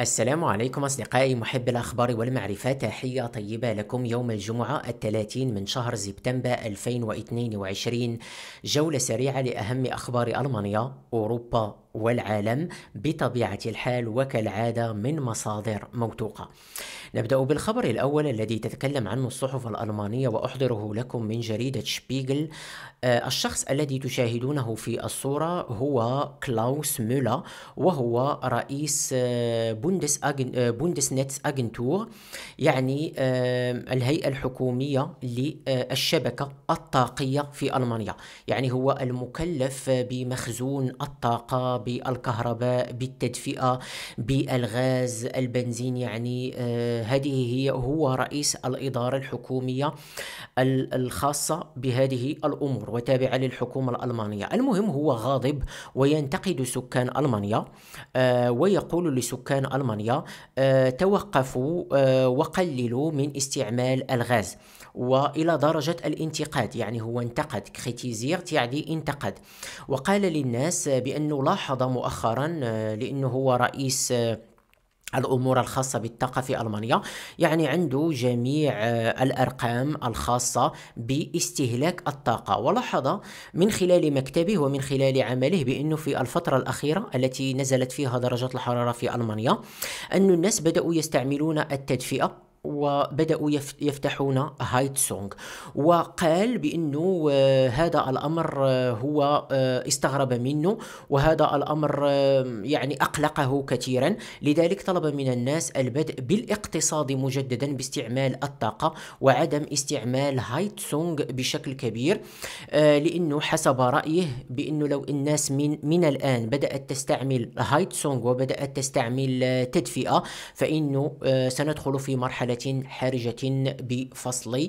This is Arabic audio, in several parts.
السلام عليكم أصدقائي محب الأخبار والمعرفة تحية طيبة لكم يوم الجمعة الثلاثين من شهر سبتمبر 2022 جولة سريعة لأهم أخبار ألمانيا أوروبا والعالم بطبيعة الحال وكالعادة من مصادر موثوقة. نبدأ بالخبر الأول الذي تتكلم عنه الصحف الألمانية وأحضره لكم من جريدة شبيغل آه، الشخص الذي تشاهدونه في الصورة هو كلاوس مولا وهو رئيس آه، بوندس أجن... آه، بوندس نتس أجنتور يعني الهيئة الحكومية للشبكة الطاقية في ألمانيا يعني هو المكلف بمخزون الطاقة بالكهرباء بالتدفئة بالغاز البنزين يعني آه، هذه هي هو رئيس الإدارة الحكومية الخاصة بهذه الأمور وتابعة للحكومة الألمانية المهم هو غاضب وينتقد سكان ألمانيا آه، ويقول لسكان ألمانيا آه، توقفوا وقللوا من استعمال الغاز والى درجه الانتقاد يعني هو انتقد كريتيزيرت يعني انتقد وقال للناس بانه لاحظ لاحظ مؤخرا آه، لأنه هو رئيس آه، الامور الخاصه بالطاقه في المانيا يعني عنده جميع آه، الارقام الخاصه باستهلاك الطاقه ولاحظ من خلال مكتبه ومن خلال عمله بانه في الفتره الاخيره التي نزلت فيها درجه الحراره في المانيا ان الناس بداوا يستعملون التدفئه وبداوا يفتحون هايت سونغ وقال بانه آه، هذا الامر آه، هو آه، استغرب منه وهذا الامر يعني اقلقه كثيرا لذلك طلب من الناس البدء بالاقتصاد مجددا باستعمال الطاقه وعدم استعمال هايت سونغ بشكل كبير لانه حسب رايه بانه لو الناس من من الان بدات تستعمل هايت سونغ وبدات تستعمل تدفئه فانه سندخل في مرحله حرجة بفصل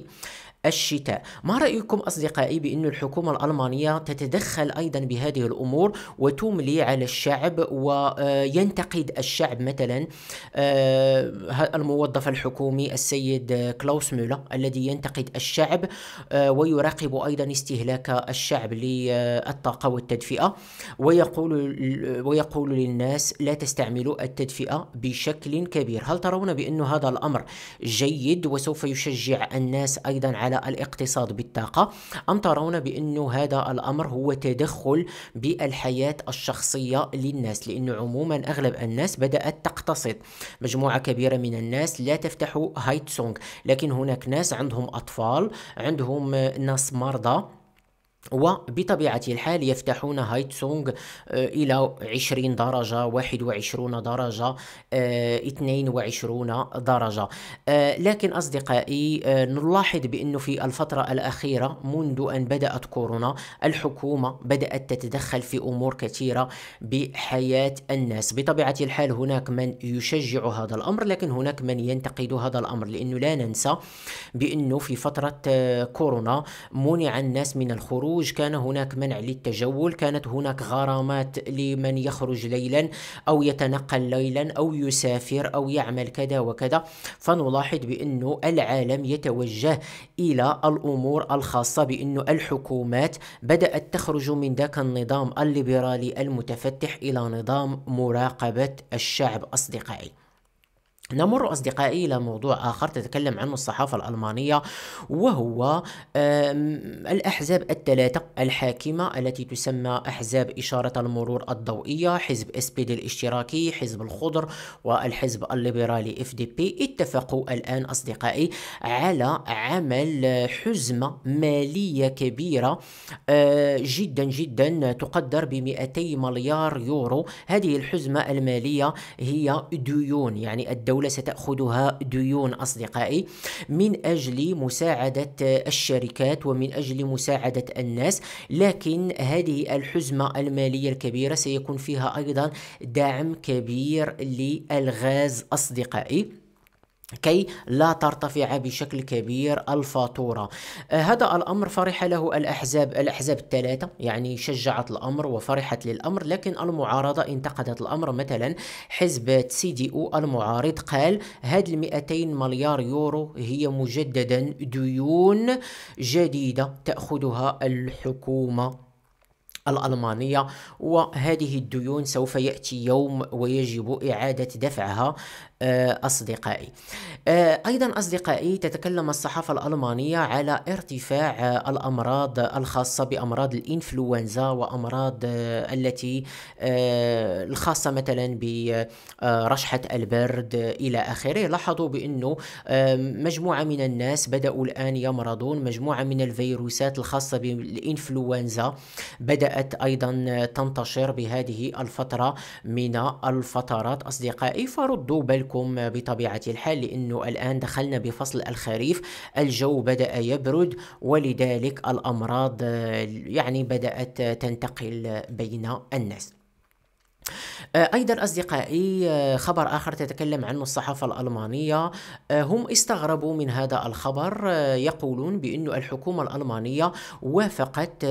الشتاء ما رأيكم أصدقائي بأن الحكومة الألمانية تتدخل أيضا بهذه الأمور وتملي على الشعب وينتقد الشعب مثلا آه، الموظف الحكومي السيد كلاوس مولا الذي ينتقد الشعب آه، ويراقب أيضا استهلاك الشعب للطاقة والتدفئة ويقول ويقول للناس لا تستعملوا التدفئة بشكل كبير هل ترون بأن هذا الأمر جيد وسوف يشجع الناس أيضا على على الاقتصاد بالطاقة أم ترون بأن هذا الأمر هو تدخل بالحياة الشخصية للناس لأن عموما أغلب الناس بدأت تقتصد مجموعة كبيرة من الناس لا تفتح هايتسونغ لكن هناك ناس عندهم أطفال عندهم ناس مرضى وبطبيعة الحال يفتحون هايتسونغ آه، إلى 20 درجة 21 درجة 22 آه، درجة آه، لكن أصدقائي نلاحظ بأنه في الفترة الأخيرة منذ أن بدأت كورونا الحكومة بدأت تتدخل في أمور كثيرة بحياة الناس بطبيعة الحال هناك من يشجع هذا الأمر لكن هناك من ينتقد هذا الأمر لأنه لا ننسى بأنه في فترة كورونا منع الناس من الخروج الخروج كان هناك منع للتجول كانت هناك غرامات لمن يخرج ليلا أو يتنقل ليلا أو يسافر أو يعمل كذا وكذا فنلاحظ بأن العالم يتوجه إلى الأمور الخاصة بأن الحكومات بدأت تخرج من ذاك النظام الليبرالي المتفتح إلى نظام مراقبة الشعب أصدقائي نمر أصدقائي إلى موضوع آخر تتكلم عنه الصحافة الألمانية وهو الأحزاب الثلاثة الحاكمة التي تسمى أحزاب إشارة المرور الضوئية حزب إسبيد الاشتراكي حزب الخضر والحزب الليبرالي اف دي بي اتفقوا الآن أصدقائي على عمل حزمة مالية كبيرة آه، جدا جدا تقدر ب 200 مليار يورو هذه الحزمة المالية هي ديون يعني الدولة الدولة ستأخذها ديون أصدقائي من أجل مساعدة الشركات ومن أجل مساعدة الناس لكن هذه الحزمة المالية الكبيرة سيكون فيها أيضا دعم كبير للغاز أصدقائي كي لا ترتفع بشكل كبير الفاتورة آه، هذا الأمر فرح له الأحزاب الأحزاب الثلاثة يعني شجعت الأمر وفرحت للأمر لكن المعارضة انتقدت الأمر مثلا حزب سي دي او المعارض قال هاد ال 200 مليار يورو هي مجددا ديون جديدة تأخذها الحكومة الألمانية وهذه الديون سوف يأتي يوم ويجب إعادة دفعها آه، أصدقائي آه، أيضا أصدقائي تتكلم الصحافة الألمانية على ارتفاع الأمراض الخاصة بأمراض الإنفلونزا وأمراض آه، التي الخاصة مثلا برشحة البرد إلى آخره لاحظوا بأنه مجموعة من الناس بدأوا الآن يمرضون مجموعة من الفيروسات الخاصة بالإنفلونزا بدأ بدأت أيضا تنتشر بهذه الفترة من الفترات أصدقائي فردوا بالكم بطبيعة الحال لأنه الآن دخلنا بفصل الخريف الجو بدأ يبرد ولذلك الأمراض يعني بدأت تنتقل بين الناس آه، أيضا أصدقائي آه، خبر آخر تتكلم عنه الصحافة الألمانية آه، هم استغربوا من هذا الخبر يقولون بأن الحكومة الألمانية وافقت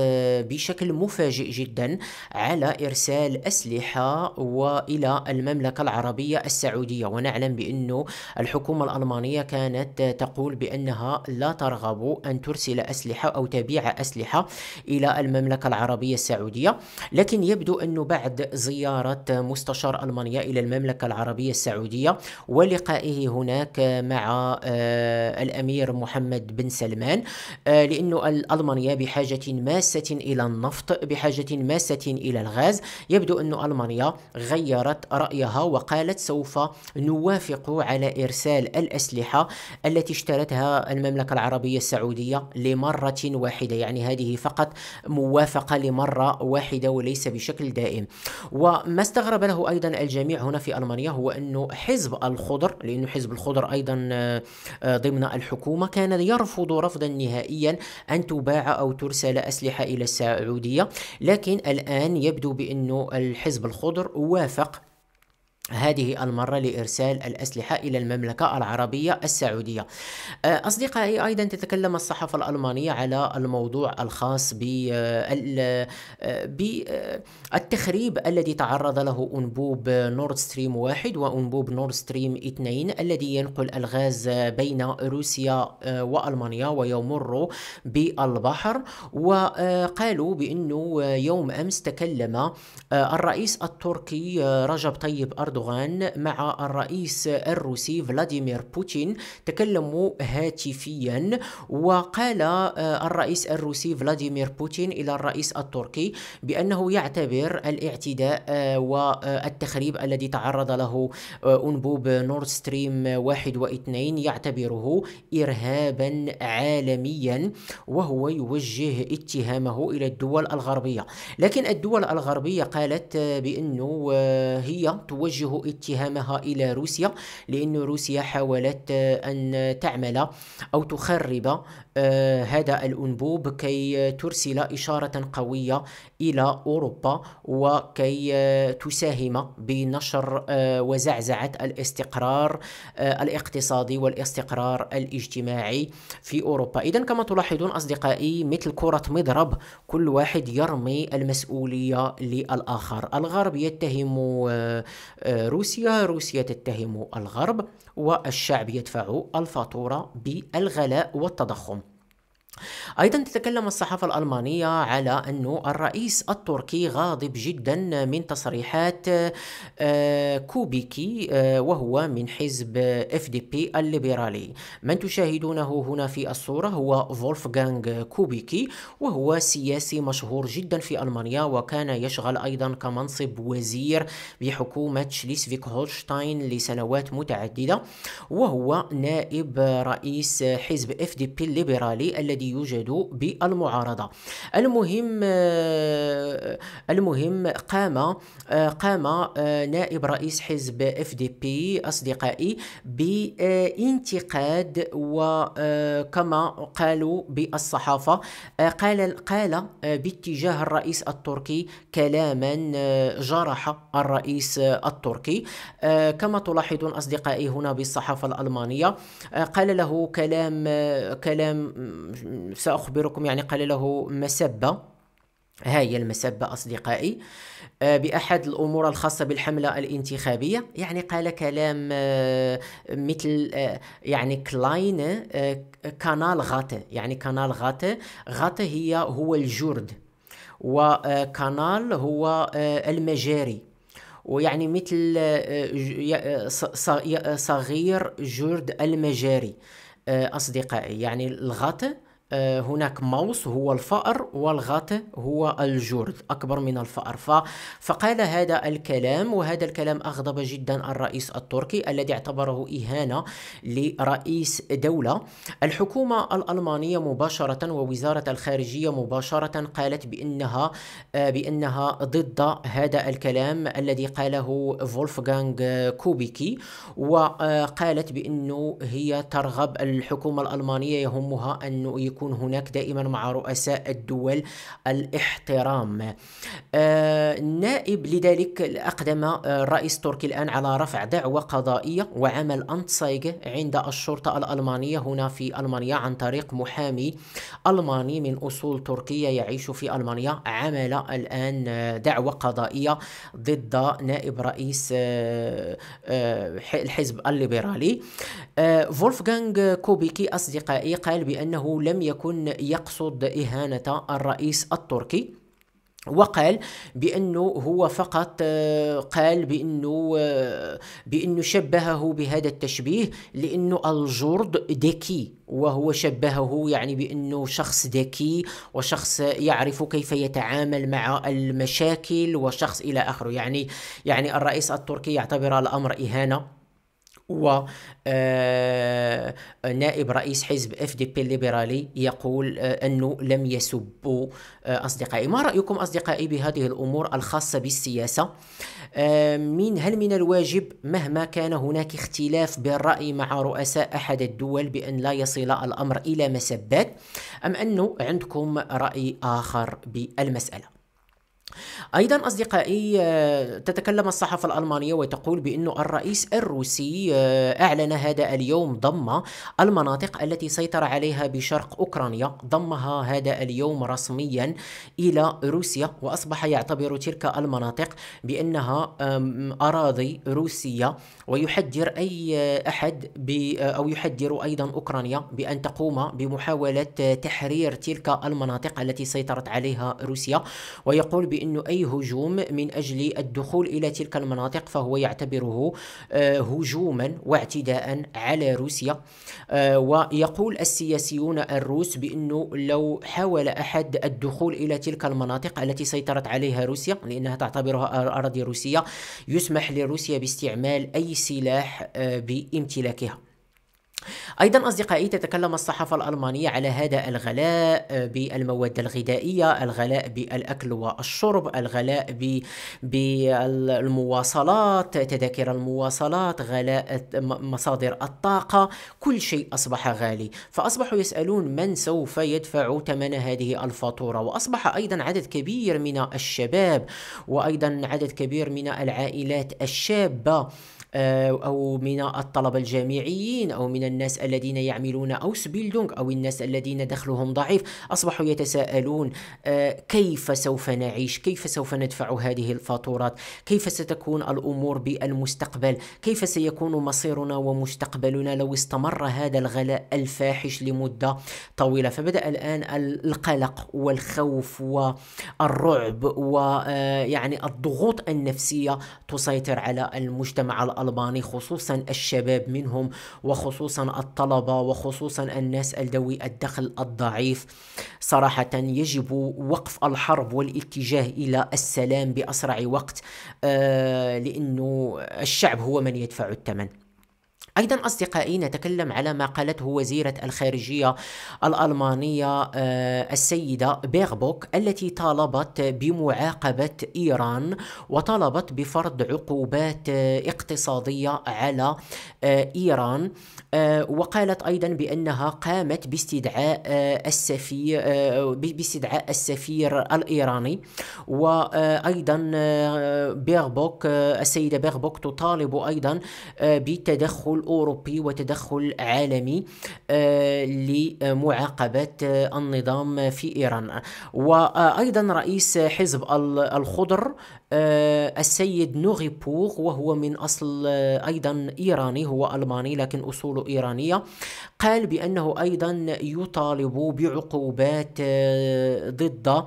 بشكل مفاجئ جدا على إرسال أسلحة وإلى المملكة العربية السعودية ونعلم بأن الحكومة الألمانية كانت تقول بأنها لا ترغب أن ترسل أسلحة أو تبيع أسلحة إلى المملكة العربية السعودية لكن يبدو أنه بعد زيارة زيارة مستشار ألمانيا إلى المملكة العربية السعودية ولقائه هناك مع آه، الأمير محمد بن سلمان آه، لانه ألمانيا بحاجة ماسة إلى النفط بحاجة ماسة إلى الغاز يبدو أن ألمانيا غيرت رأيها وقالت سوف نوافق على إرسال الأسلحة التي اشترتها المملكة العربية السعودية لمرة واحدة يعني هذه فقط موافقة لمرة واحدة وليس بشكل دائم وما ما استغرب له ايضا الجميع هنا في المانيا هو انه حزب الخضر لانه حزب الخضر ايضا آه، ضمن الحكومه كان يرفض رفضا نهائيا ان تباع او ترسل اسلحه الى السعوديه لكن الان يبدو بانه الحزب الخضر وافق هذه المرة لإرسال الأسلحة إلى المملكة العربية السعودية آه، أصدقائي أيضا تتكلم الصحافة الألمانية على الموضوع الخاص بالتخريب آه، آه، الذي تعرض له أنبوب نورد ستريم واحد وأنبوب نورد ستريم اثنين الذي ينقل الغاز بين روسيا وألمانيا ويمر بالبحر وقالوا بأنه يوم أمس تكلم الرئيس التركي رجب طيب أردوغان أردوغان مع الرئيس الروسي فلاديمير بوتين تكلموا هاتفيا وقال آه، الرئيس الروسي فلاديمير بوتين إلى الرئيس التركي بأنه يعتبر الاعتداء آه، والتخريب الذي تعرض له آه، أنبوب نورد ستريم واحد واثنين يعتبره إرهابا عالميا وهو يوجه اتهامه إلى الدول الغربية لكن الدول الغربية قالت بأنه هي توجه يوجه اتهامها إلى روسيا لأن روسيا حاولت آه، أن تعمل أو تخرب آه، هذا الأنبوب كي ترسل إشارة قوية إلى أوروبا وكي آه، تساهم بنشر وزعزعة الاستقرار الاقتصادي والاستقرار الاجتماعي في أوروبا إذا كما تلاحظون أصدقائي مثل كرة مضرب كل واحد يرمي المسؤولية للآخر الغرب يتهم روسيا روسيا تتهم الغرب والشعب يدفع الفاتورة بالغلاء والتضخم أيضا تتكلم الصحافة الألمانية على أنه الرئيس التركي غاضب جدا من تصريحات آه، كوبيكي آه، وهو من حزب اف دي بي الليبرالي من تشاهدونه هنا في الصورة هو فولفغانغ كوبيكي وهو سياسي مشهور جدا في ألمانيا وكان يشغل أيضا كمنصب وزير بحكومة شليسفيك هولشتاين لسنوات متعددة وهو نائب رئيس حزب اف دي بي الليبرالي الذي يوجد بالمعارضه المهم آه، المهم قام آه، قام آه، نائب رئيس حزب اف دي بي اصدقائي بانتقاد وكما قالوا بالصحافه قال قال باتجاه الرئيس التركي كلاما جرح الرئيس التركي كما تلاحظون اصدقائي هنا بالصحافه الالمانيه قال له كلام كلام سأخبركم يعني قال له مسبة ها هي المسبة أصدقائي آه، بأحد الأمور الخاصة بالحملة الانتخابية يعني قال كلام آه، مثل آه، يعني كلاين كانال غاتة يعني كانال غاتة غاتة هي هو الجرد وكانال هو المجاري ويعني مثل صغير جرد المجاري أصدقائي يعني الغاتة آه، هناك موس هو الفأر والغط هو الجرد أكبر من الفأر فقال هذا الكلام وهذا الكلام أغضب جدا الرئيس التركي الذي اعتبره إهانة لرئيس دولة الحكومة الألمانية مباشرة ووزارة الخارجية مباشرة قالت بأنها آه، بأنها ضد هذا الكلام الذي قاله فولفغانغ كوبيكي وقالت بأنه هي ترغب الحكومة الألمانية يهمها أن يكون يكون هناك دائما مع رؤساء الدول الاحترام آه، نائب لذلك أقدم الرئيس آه، التركي الآن على رفع دعوة قضائية وعمل أنتسايج عند الشرطة الألمانية هنا في ألمانيا عن طريق محامي ألماني من أصول تركية يعيش في ألمانيا عمل الآن آه، دعوة قضائية ضد نائب رئيس الحزب الليبرالي فولفغانغ كوبيكي أصدقائي قال بأنه لم يكن يقصد إهانة الرئيس التركي وقال بانه هو فقط آه، قال بانه آه، بانه شبهه بهذا التشبيه لانه الجرد ذكي وهو شبهه يعني بانه شخص ذكي وشخص يعرف كيف يتعامل مع المشاكل وشخص الى اخره يعني يعني الرئيس التركي يعتبر الامر اهانه و آه، نائب رئيس حزب اف دي بي الليبرالي يقول آه، انه لم يسبوا آه، اصدقائي، ما رايكم اصدقائي بهذه الامور الخاصه بالسياسه؟ من هل من الواجب مهما كان هناك اختلاف بالراي مع رؤساء احد الدول بان لا يصل الامر الى مسبات ام انه عندكم راي اخر بالمساله؟ أيضا أصدقائي آه، تتكلم الصحافة الألمانية وتقول بأن الرئيس الروسي آه، أعلن هذا اليوم ضم المناطق التي سيطر عليها بشرق أوكرانيا ضمها هذا اليوم رسميا إلى روسيا وأصبح يعتبر تلك المناطق بأنها أراضي روسية ويحذر أي آه، أحد أو يحذر أيضا أوكرانيا بأن تقوم بمحاولة تحرير تلك المناطق التي سيطرت عليها روسيا ويقول بأن أنه أي هجوم من أجل الدخول إلى تلك المناطق فهو يعتبره آه، هجوما واعتداء على روسيا آه، ويقول السياسيون الروس بأنه لو حاول أحد الدخول إلى تلك المناطق التي سيطرت عليها روسيا لأنها تعتبرها أراضي روسية يسمح لروسيا باستعمال أي سلاح آه، بامتلاكها أيضا أصدقائي تتكلم الصحافة الألمانية على هذا الغلاء آه، بالمواد الغذائية الغلاء بالأكل والشرب الغلاء بالمواصلات تذاكر المواصلات غلاء مصادر الطاقة كل شيء أصبح غالي فأصبحوا يسألون من سوف يدفع ثمن هذه الفاتورة وأصبح أيضا عدد كبير من الشباب وأيضا عدد كبير من العائلات الشابة آه، أو من الطلبة الجامعيين أو من الناس الذين يعملون أوس بيلدونغ أو الناس الذين دخلهم ضعيف أصبحوا يتساءلون آه، كيف سوف نعيش كيف سوف ندفع هذه الفاتورات كيف ستكون الأمور بالمستقبل كيف سيكون مصيرنا ومستقبلنا لو استمر هذا الغلاء الفاحش لمدة طويلة فبدأ الآن القلق والخوف والرعب ويعني آه، الضغوط النفسية تسيطر على المجتمع الألباني خصوصا الشباب منهم وخصوصا الطلبة وخصوصا الناس ذوي الدخل الضعيف صراحة يجب وقف الحرب والاتجاه إلى السلام بأسرع وقت آه، لأنه الشعب هو من يدفع الثمن أيضا أصدقائي نتكلم على ما قالته وزيرة الخارجية الألمانية آه، السيدة بيربوك التي طالبت بمعاقبة إيران وطالبت بفرض عقوبات آه، اقتصادية على آه، إيران وقالت أيضا بأنها قامت باستدعاء السفير باستدعاء السفير الإيراني وأيضا بيربوك السيدة بيربوك تطالب أيضا بتدخل أوروبي وتدخل عالمي آه، لمعاقبة آه، النظام في إيران وأيضا رئيس حزب الخضر آه، السيد نوغي بوغ وهو من أصل أيضا إيراني هو ألماني لكن أصوله إيرانية قال بأنه أيضا يطالب بعقوبات آه، ضد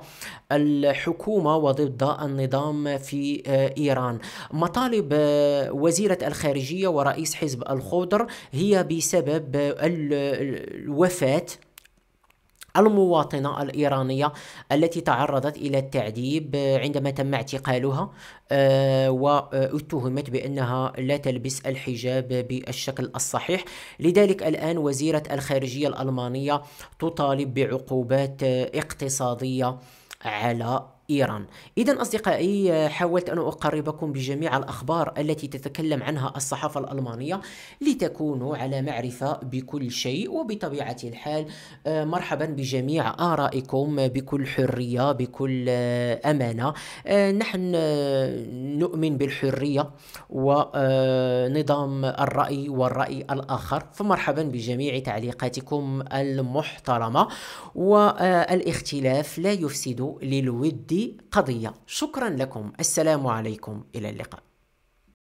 الحكومة وضد النظام في آه، إيران مطالب آه، وزيرة الخارجية ورئيس حزب الخضر هي بسبب الوفاة المواطنة الإيرانية التي تعرضت إلى التعذيب آه، عندما تم اعتقالها آه، واتهمت آه، بأنها لا تلبس الحجاب بالشكل الصحيح لذلك الآن وزيرة الخارجية الألمانية تطالب بعقوبات اقتصادية على إيران إذا أصدقائي حاولت أن أقربكم بجميع الأخبار التي تتكلم عنها الصحافة الألمانية لتكونوا على معرفة بكل شيء وبطبيعة الحال آه، مرحبا بجميع آرائكم بكل حرية بكل آه، أمانة آه، نحن نؤمن بالحرية ونظام الرأي والرأي الآخر فمرحبا بجميع تعليقاتكم المحترمة والاختلاف لا يفسد للود دي قضية شكرا لكم السلام عليكم إلى اللقاء